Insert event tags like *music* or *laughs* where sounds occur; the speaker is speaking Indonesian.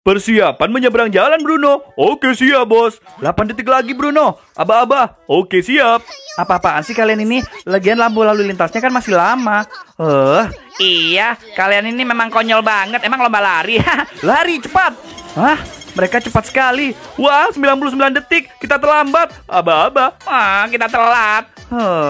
Persiapan menyeberang jalan Bruno. Oke siap bos. 8 detik lagi Bruno. Aba-aba. Oke siap. Apa-apaan sih kalian ini? Lagian lampu lalu lintasnya kan masih lama. Eh, uh. iya, kalian ini memang konyol banget. Emang lomba lari. *laughs* lari cepat. Hah? Mereka cepat sekali. Wah, 99 detik. Kita terlambat. Aba-aba. Ah, kita telat. Huh. Eh.